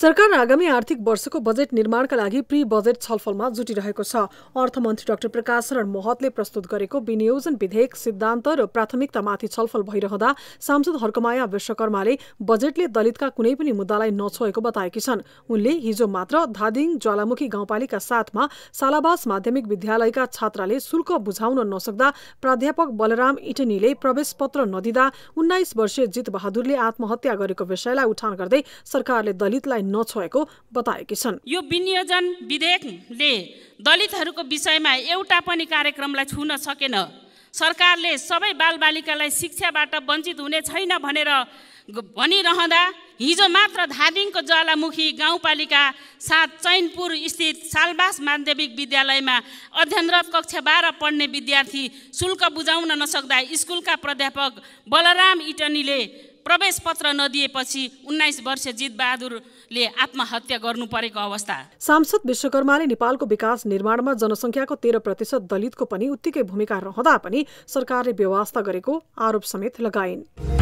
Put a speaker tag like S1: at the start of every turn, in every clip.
S1: सरकार आगामी आर्थिक वर्षको बजेट निर्माणका लागि प्री बजेट छलफलमा जुटिरहेको छ अर्थमन्त्री डाक्टर प्रकाश शरण महतले प्रस्तुत गरेको विनियोजन विधेयक सिद्धान्त र प्राथमिकतामाथि छलफल भइरहँदा सांसद हर्कमाया विश्वकर्माले बजेटले दलितका कुनै पनि मुद्दालाई नछोएको बताएकी छन् उनले हिजो मात्र धादिङ ज्वालामुखी गाउँपालिका साथमा सालाबास माध्यमिक विद्यालयका छात्राले शुल्क बुझाउन नसक्दा प्राध्यापक बलराम इटनीले प्रवेश पत्र नदिँदा उन्नाइस वर्षीय जित बहादुरले आत्महत्या गरेको विषयलाई उठान गर्दै सरकारले दलितलाई नछोएको बताएकी छन्
S2: यो विनियोजन विधेयकले दलितहरूको विषयमा एउटा पनि कार्यक्रमलाई छुन सकेन सरकारले सबै बालबालिकालाई शिक्षाबाट वञ्चित हुने छैन भनेर भनिरहँदा हिजो मात्र धादिङको ज्वालामुखी गाउँपालिका साथ चैनपुर स्थित सालबास माध्यमिक विद्यालयमा अध्ययनरत कक्षा बाह्र पढ्ने विद्यार्थी शुल्क बुझाउन नसक्दा स्कुलका प्राध्यापक बलराम इटनीले प्रवेश पत्र नदिएपछि उन्नाइस वर्ष जितबहादुरले आत्महत्या गर्नु परेको अवस्था
S1: सांसद विश्वकर्माले नेपालको विकास निर्माणमा जनसङ्ख्याको तेह्र प्रतिशत दलितको पनि उत्तिकै भूमिका रहँदा पनि सरकारले व्यवस्था गरेको आरोप समेत लगाइन्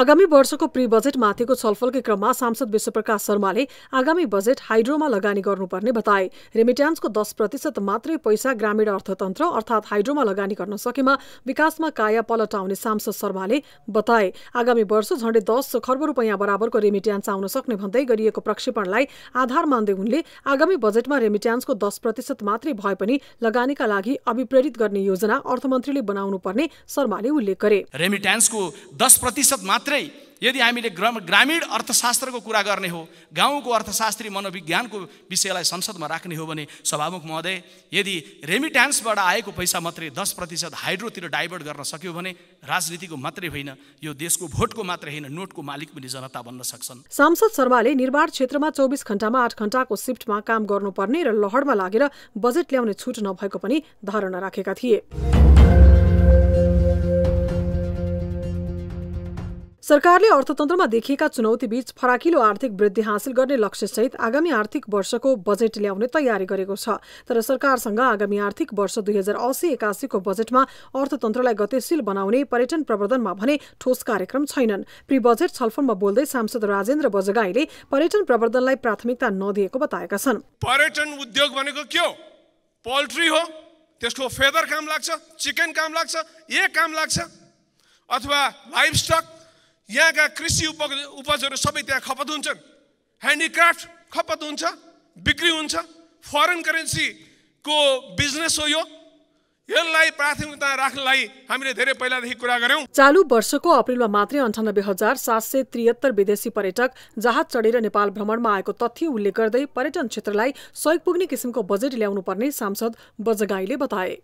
S1: आगामी वर्षको प्री बजेट माथिको छलफलकै क्रममा सांसद विश्वप्रकाश शर्माले आगामी बजेट हाइड्रोमा लगानी गर्नुपर्ने बताए रेमिट्यान्सको दस प्रतिशत मात्रै पैसा ग्रामीण अर्थतन्त्र अर्थात् हाइड्रोमा लगानी गर्न सकेमा विकासमा काया पलट आउने सांसद शर्माले बताए आगामी वर्ष झण्डै दस खर्ब रुपियाँ बराबरको रेमिट्यान्स आउन सक्ने भन्दै गरिएको प्रक्षेपणलाई आधार मान्दै उनले आगामी बजेटमा रेमिट्यान्सको दस प्रतिशत मात्रै भए पनि लगानीका लागि अभिप्रेरित गर्ने योजना अर्थमन्त्रीले बनाउनु पर्ने शर्माले उल्लेख गरे
S3: रेमिट्यान्सको दस प्रतिशत मात्रै यदि हामीले ग्रामीण अर्थशास्त्रको कुरा गर्ने हो गाउँको अर्थशास्त्री मनोविज्ञानको विषयलाई संसदमा राख्ने हो भने सभामुख महोदय यदि रेमिट्यान्सबाट आएको पैसा मात्रै दस प्रतिशत हाइड्रोतिर डाइभर्ट गर्न सक्यो भने राजनीतिको मात्रै होइन यो देशको भोटको मात्रै होइन नोटको मालिक पनि जनता बन्न सक्छन्
S1: सांसद शर्माले निर्वाध क्षेत्रमा चौबिस घण्टामा आठ घण्टाको सिफ्टमा काम गर्नुपर्ने र लहरमा लागेर बजेट ल्याउने छुट नभएको पनि धारणा राखेका थिए सरकारले अर्थतन्त्रमा देखिएका चुनौतीबीच फराकिलो आर्थिक वृद्धि हासिल गर्ने लक्ष्यसहित आगामी आर्थिक वर्षको बजेट ल्याउने तयारी गरेको छ तर सरकारसँग आगामी आर्थिक वर्ष दुई हजार असी एकासीको बजेटमा अर्थतन्त्रलाई गतिशील बनाउने पर्यटन प्रवर्धनमा भने ठोस कार्यक्रम छैनन् प्रि बजेट छलफलमा बोल्दै सांसद राजेन्द्र बजगाईले पर्यटन प्रवर्धनलाई प्राथमिकता नदिएको बताएका छन्
S4: पर्यटन उद्योग भनेको के हो पोल्ट्री हो त्यसको फेदर काम लाग्छ चिकन काम लाग्छ ए काम लाग्छ अथवा लाइफ स्टक यहाँका कृषि उप उपजहरू सबै त्यहाँ खपत हुन्छन् ह्यान्डिक्राफ्ट खपत हुन्छ बिक्री हुन्छ फरेन करेन्सीको बिजनेस हो यो हामीले धेरै
S1: पहिलादेखि कुरा चालु वर्षको अप्रेलमा मात्रै अन्ठानब्बे हजार सात सय त्रिहत्तर विदेशी पर्यटक जहाज चढेर नेपाल भ्रमणमा आएको तथ्य उल्लेख गर्दै पर्यटन क्षेत्रलाई सहयोग पुग्ने किसिमको बजेट ल्याउनुपर्ने सांसद बजगाईले बताए